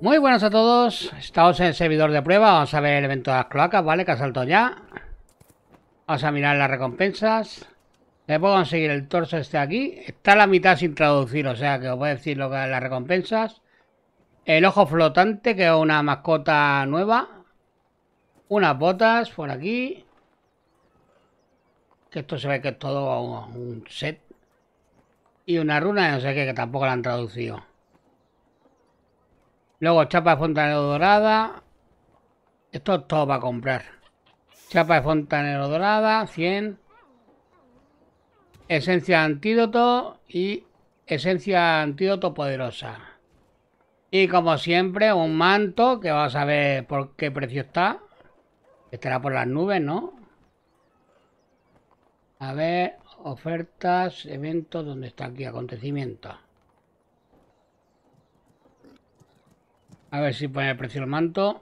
Muy buenas a todos, estamos en el servidor de prueba, vamos a ver el evento de las cloacas, ¿vale? Que ha salto ya. Vamos a mirar las recompensas. Le puedo conseguir el torso este de aquí. Está a la mitad sin traducir, o sea que os voy a decir lo que las recompensas. El ojo flotante, que es una mascota nueva. Unas botas por aquí. Que esto se ve que es todo un set. Y una runa no sé qué, que tampoco la han traducido. Luego chapa de fontanero dorada. Esto es todo para comprar. Chapa de fontanero dorada, 100. Esencia antídoto y esencia antídoto poderosa. Y como siempre, un manto que vamos a ver por qué precio está. Estará por las nubes, ¿no? A ver, ofertas, eventos, ¿dónde está aquí? Acontecimientos. A ver si pone el precio del manto.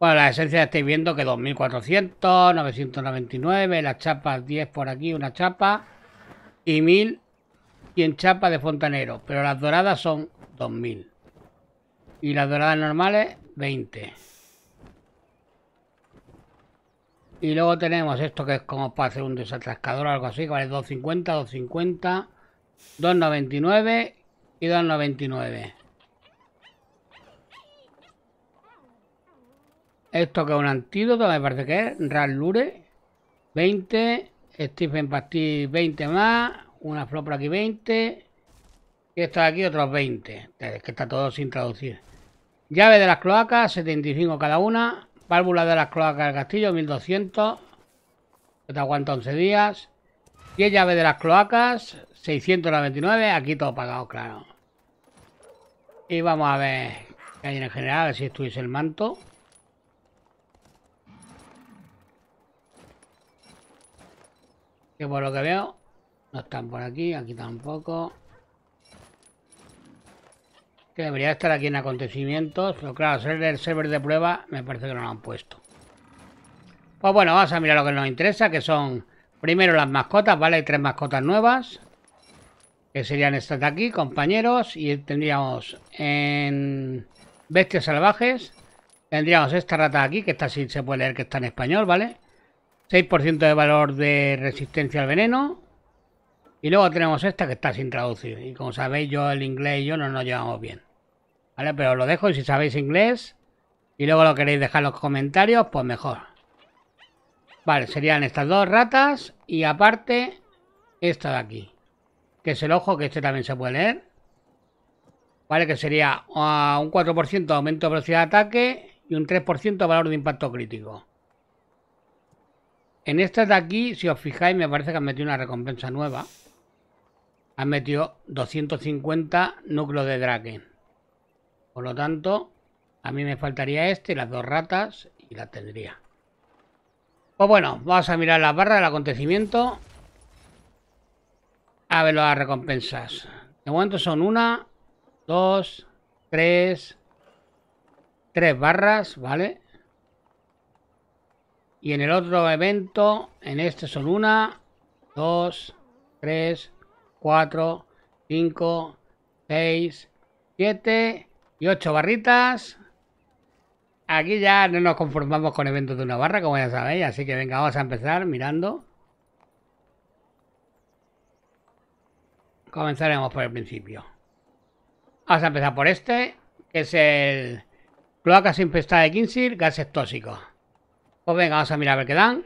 Bueno, la esencia estáis viendo que 2400, 999, las chapas 10 por aquí, una chapa. Y 1000 y en chapa de fontanero. Pero las doradas son 2000. Y las doradas normales, 20. Y luego tenemos esto que es como para hacer un desatascador o algo así, que vale 250, 250, 299 y 299. Esto que es un antídoto, me parece que es. Rallure, 20. Stephen Pastil, 20 más. Una flor por aquí, 20. Y esto de aquí, otros 20. que está todo sin traducir. Llave de las cloacas, 75 cada una. Válvula de las cloacas del castillo, 1200. Que te aguanta 11 días. 10 llaves de las cloacas, 699. Aquí todo pagado, claro. Y vamos a ver qué hay en el general, a ver si estuviese el manto. Que por lo que veo, no están por aquí, aquí tampoco. Que debería estar aquí en acontecimientos, pero claro, ser el server de prueba me parece que no lo han puesto. Pues bueno, vamos a mirar lo que nos interesa, que son primero las mascotas, ¿vale? Hay tres mascotas nuevas, que serían estas de aquí, compañeros, y tendríamos en bestias salvajes, tendríamos esta rata de aquí, que esta sí se puede leer que está en español, ¿vale? 6% de valor de resistencia al veneno. Y luego tenemos esta que está sin traducir. Y como sabéis, yo el inglés y yo no nos llevamos bien. ¿Vale? Pero lo dejo y si sabéis inglés y luego lo queréis dejar en los comentarios, pues mejor. Vale, serían estas dos ratas y aparte esta de aquí. Que es el ojo, que este también se puede leer. Vale, que sería ah, un 4% aumento de velocidad de ataque y un 3% de valor de impacto crítico. En esta de aquí, si os fijáis, me parece que han metido una recompensa nueva. Han metido 250 núcleos de Draken. Por lo tanto, a mí me faltaría este, las dos ratas, y las tendría. Pues bueno, vamos a mirar las barras del acontecimiento. A ver las recompensas. De momento son una, dos, tres, tres barras, ¿vale? Y en el otro evento, en este son una, dos, tres, cuatro, cinco, seis, siete y ocho barritas. Aquí ya no nos conformamos con eventos de una barra, como ya sabéis. Así que venga, vamos a empezar mirando. Comenzaremos por el principio. Vamos a empezar por este, que es el sin infestada de Kinsir, gases tóxicos. Pues venga, vamos a mirar a ver qué dan.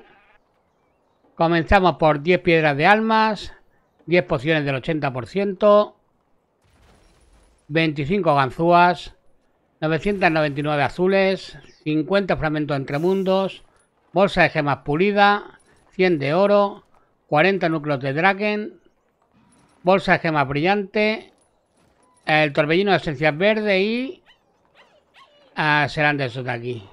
Comenzamos por 10 piedras de almas, 10 pociones del 80%, 25 ganzúas, 999 azules, 50 fragmentos entre mundos, bolsa de gemas pulida, 100 de oro, 40 núcleos de draken, bolsa de gemas brillante, el torbellino de esencias verde y... Ah, serán de esos de aquí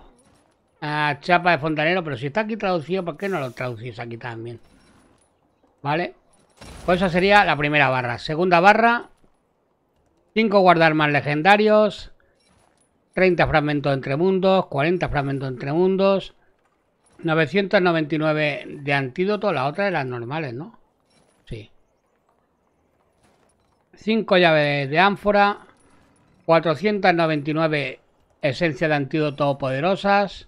chapa de fontanero, pero si está aquí traducido, ¿por qué no lo traducís aquí también? ¿Vale? Pues esa sería la primera barra. Segunda barra. 5 guardarmas legendarios. 30 fragmentos entre mundos. 40 fragmentos entre mundos. 999 de antídoto. La otra de las normales, ¿no? Sí. 5 llaves de ánfora. 499 esencia de antídoto poderosas.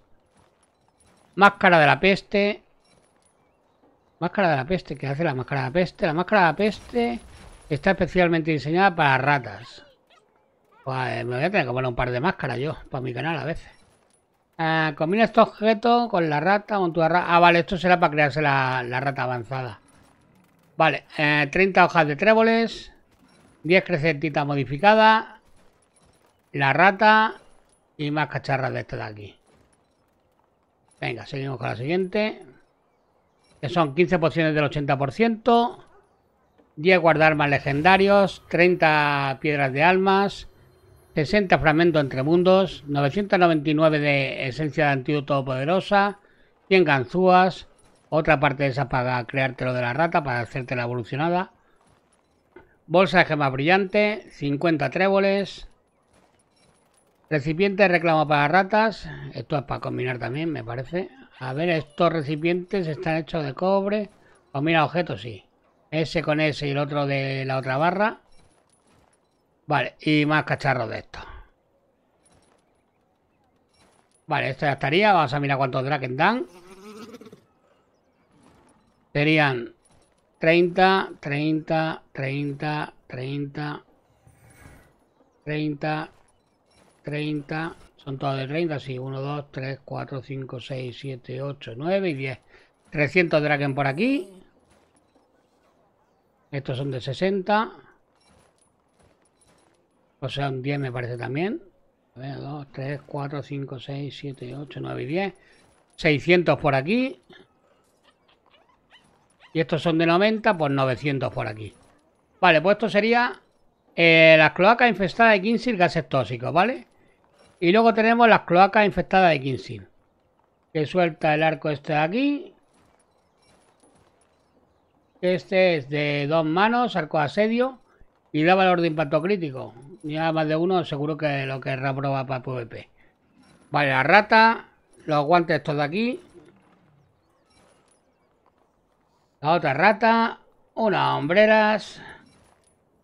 Máscara de la peste. Máscara de la peste. ¿Qué hace la máscara de la peste? La máscara de la peste está especialmente diseñada para ratas. Pues me voy a tener que poner un par de máscaras yo, para mi canal a veces. Ah, combina este objeto con la rata, con tu rata. Ah, vale, esto será para crearse la, rata avanzada. Vale, 30 eh, hojas de tréboles, 10 crecentitas modificadas, la rata y más cacharras de estas de aquí. Venga, seguimos con la siguiente. Que son 15 pociones del 80%. 10 guardarmas legendarios. 30 piedras de almas. 60 fragmentos entre mundos. 999 de esencia de antídoto poderosa. 100 ganzúas. Otra parte de esa para creártelo de la rata, para hacerte la evolucionada. Bolsa de gemas brillante. 50 tréboles. Recipientes reclamo para ratas. Esto es para combinar también, me parece. A ver, estos recipientes están hechos de cobre. O pues mira, objetos, sí. Ese con ese y el otro de la otra barra. Vale, y más cacharros de estos. Vale, esto ya estaría. Vamos a mirar cuántos Draken dan. Serían 30, 30, 30, 30, 30, 30, son todos de 30, sí, 1, 2, 3, 4, 5, 6, 7, 8, 9 y 10. 300 Draken por aquí. Estos son de 60. O sea, un 10 me parece también. 1, 2, 3, 4, 5, 6, 7, 8, 9 y 10. 600 por aquí. Y estos son de 90, pues 900 por aquí. Vale, pues esto sería eh, las cloacas infestadas de 15 gases tóxicos, ¿vale? Y luego tenemos las cloacas infectadas de Kinsey. Que suelta el arco este de aquí. Este es de dos manos, arco asedio. Y da valor de impacto crítico. nada más de uno seguro que lo querrá probar para PvP. Vale, la rata. Los guantes estos de aquí. La otra rata. Unas hombreras.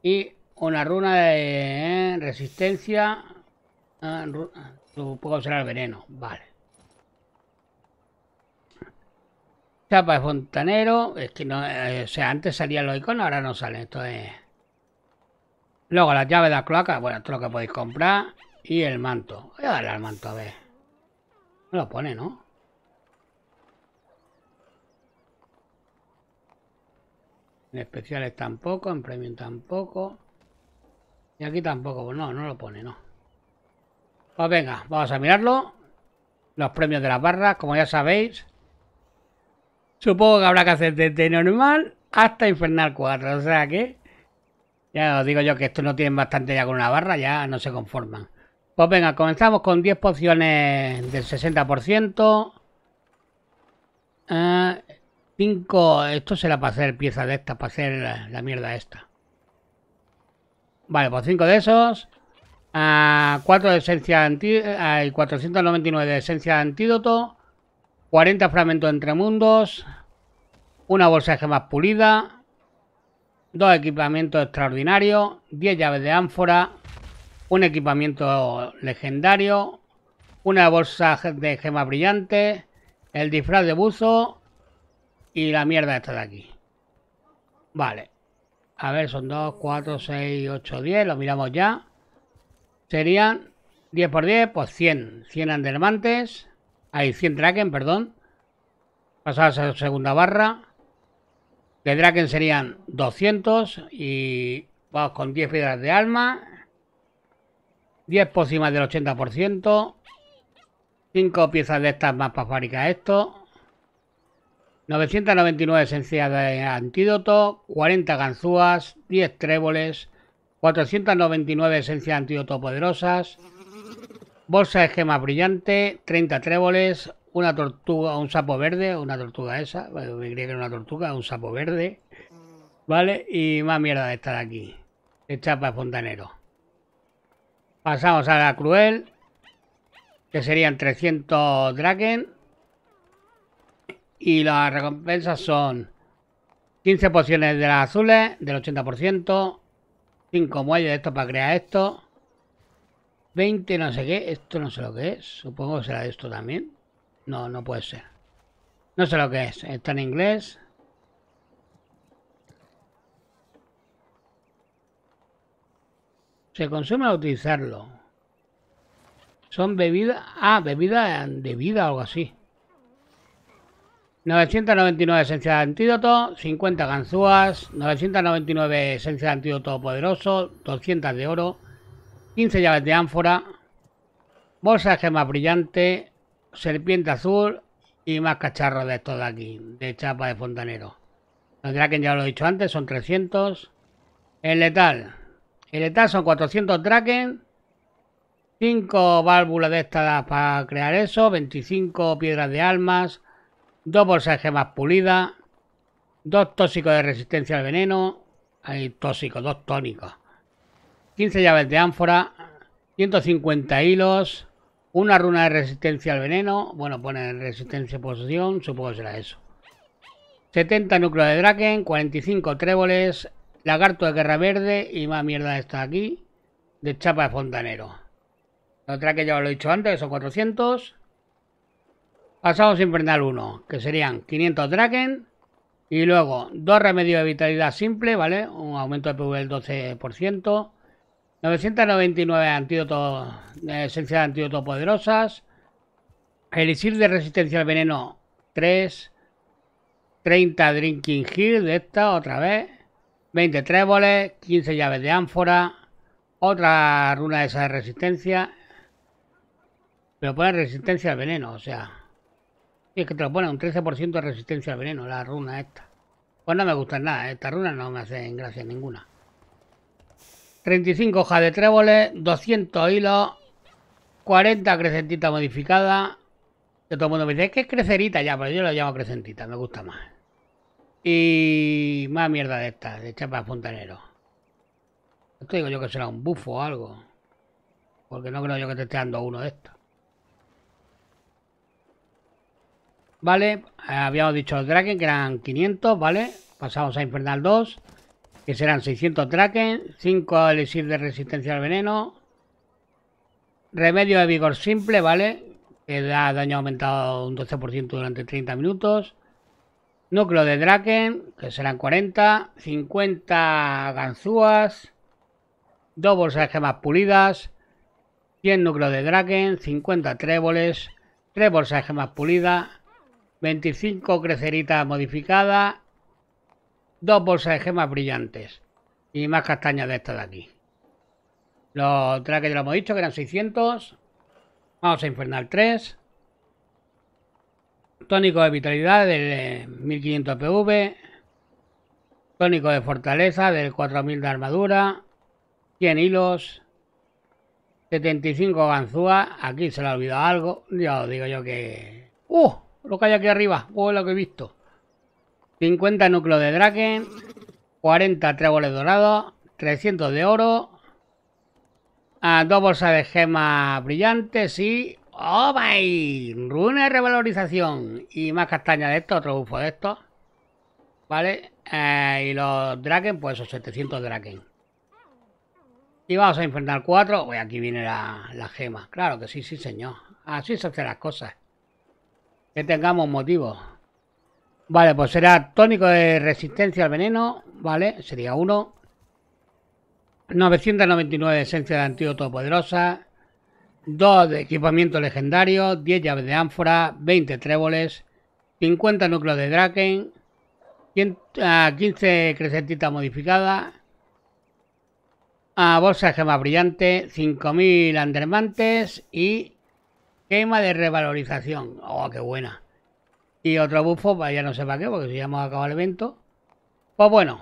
Y una runa de eh, resistencia Ah, ah, puedo usar el veneno, vale. Chapa de fontanero, es que no, eh, o sea, antes salían los iconos, ahora no salen, esto es... Luego las llaves de la cloaca, bueno, esto es lo que podéis comprar. Y el manto. Voy a darle al manto a ver. No lo pone, ¿no? En especiales tampoco, en premium tampoco. Y aquí tampoco, no, no lo pone, no. Pues venga, vamos a mirarlo. Los premios de las barras, como ya sabéis. Supongo que habrá que hacer desde normal hasta Infernal 4. O sea que... Ya os digo yo que estos no tienen bastante ya con una barra, ya no se conforman. Pues venga, comenzamos con 10 pociones del 60%. 5, ah, esto será para hacer piezas de estas, para hacer la, la mierda esta. Vale, pues 5 de esos. 4 de hay 499 de esencia de antídoto, 40 fragmentos entre mundos, una bolsa de gemas pulida, dos equipamientos extraordinarios, 10 llaves de ánfora, un equipamiento legendario, una bolsa de gemas brillantes, el disfraz de buzo y la mierda esta de aquí. Vale. A ver, son 2, 4, 6, 8, 10. Lo miramos ya serían 10 por 10, pues 100. 100 andermantes, hay 100 Draken, perdón. Pasadas a la segunda barra. De Draken serían 200 y vamos con 10 piedras de alma. 10 pócimas del 80%. 5 piezas de estas más para fabricar esto. 999 esencias de antídoto, 40 ganzúas, 10 tréboles, 499 esencias antídoto poderosas, bolsa de gemas brillante, 30 tréboles, una tortuga, un sapo verde, una tortuga esa, me creía que era una tortuga, un sapo verde, ¿vale? Y más mierda de estar aquí, de chapa de fontanero. Pasamos a la cruel, que serían 300 draken. Y las recompensas son 15 pociones de las azules, del 80%. 5 muelles de esto para crear esto. 20 no sé qué. Esto no sé lo que es. Supongo que será esto también. No, no puede ser. No sé lo que es. Está en inglés. Se consume al utilizarlo. Son bebidas... Ah, bebidas de vida o algo así. 999 esencia de antídoto, 50 ganzúas, 999 esencia de antídoto poderoso, 200 de oro, 15 llaves de ánfora, bolsa de gema brillante, serpiente azul y más cacharros de estos de aquí, de chapa de fontanero. Los Draken ya lo he dicho antes, son 300. El letal. El letal son 400 Draken, 5 válvulas de estas para crear eso, 25 piedras de almas, dos bolsas de gemas pulidas, dos tóxicos de resistencia al veneno, hay tóxicos, dos tónicos, 15 llaves de ánfora, 150 hilos, una runa de resistencia al veneno, bueno, pone resistencia a posición, supongo que será eso. 70 núcleos de Draken, 45 tréboles, lagarto de guerra verde y más mierda está aquí, de chapa de fontanero. Otra que ya os lo he dicho antes, son 400. Pasamos sin prender uno, que serían 500 Draken. Y luego, dos remedios de vitalidad simple, ¿vale? Un aumento de PV del 12%. 999 antídotos, eh, esencias de antídotos poderosas. Elixir de resistencia al veneno, 3. 30 Drinking Heal, de esta, otra vez. 20 tréboles, 15 llaves de ánfora. Otra runa de esa de resistencia. Pero ponen resistencia al veneno, o sea, y es que te lo pone un 13% de resistencia al veneno, la runa esta. Pues no me gustan nada, ¿eh? esta runa no me hacen gracia ninguna. 35 hojas de tréboles, 200 hilos, 40 crecentita modificadas de todo el mundo me dice, es que es crecerita ya, pero yo lo llamo crecentita, me gusta más. Y más mierda de estas, de chapas fontanero. Esto digo yo que será un bufo o algo. Porque no creo yo que te esté dando uno de estos. ¿vale? Eh, habíamos dicho Draken, que eran 500, ¿vale? Pasamos a Infernal 2, que serán 600 Draken, 5 elixir de resistencia al veneno, remedio de vigor simple, ¿vale? Que da daño aumentado un 12% durante 30 minutos. Núcleo de Draken, que serán 40, 50 ganzúas, dos bolsas de gemas pulidas, 100 núcleos de Draken, 50 tréboles, 3 bolsas de gemas pulidas, 25 creceritas modificadas, dos bolsas de gemas brillantes y más castañas de estas de aquí. Los trajes ya lo hemos dicho, que eran 600. Vamos a Infernal 3. Tónico de vitalidad del 1500 eh, PV. Tónico de fortaleza del 4000 de armadura. 100 hilos. 75 ganzúas. Aquí se le ha olvidado algo. Ya os digo yo que... ¡Uh! Lo que hay aquí arriba. o lo que he visto. 50 núcleos de Draken. 40 tréboles dorados. 300 de oro. Ah, dos bolsas de gemas brillantes y... ¡Oh, bye! Runa de revalorización. Y más castaña de estos otro bufo de estos. ¿Vale? Eh, y los Draken, pues esos 700 Draken. Y vamos a enfrentar cuatro hoy aquí viene la, la gema. Claro que sí, sí, señor. Así se hacen las cosas que tengamos motivo. Vale, pues será tónico de resistencia al veneno, ¿vale? Sería uno. 999 esencia de antídoto poderosa, 2 de equipamiento legendario, 10 llaves de ánfora, 20 tréboles, 50 núcleos de Draken, 15 ah, crecentitas modificadas, a ah, bolsa de gemas brillante, 5.000 andermantes y Quema de revalorización. Oh, qué buena. Y otro bufo, pues, ya no sé para qué, porque si ya hemos acabado el evento. Pues bueno,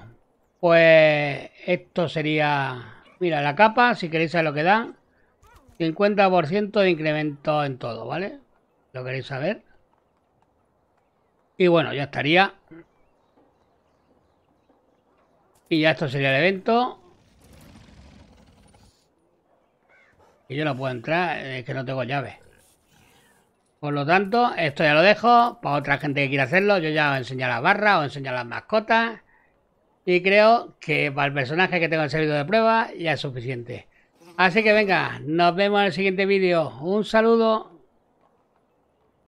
pues esto sería... Mira, la capa, si queréis saber lo que da. 50% de incremento en todo, ¿vale? Lo queréis saber. Y bueno, ya estaría. Y ya esto sería el evento. Y yo no puedo entrar, es que no tengo llave. Por lo tanto, esto ya lo dejo para otra gente que quiera hacerlo. Yo ya os enseño las barras, os enseño las mascotas. Y creo que para el personaje que tengo en el servidor de prueba ya es suficiente. Así que venga, nos vemos en el siguiente vídeo. Un saludo.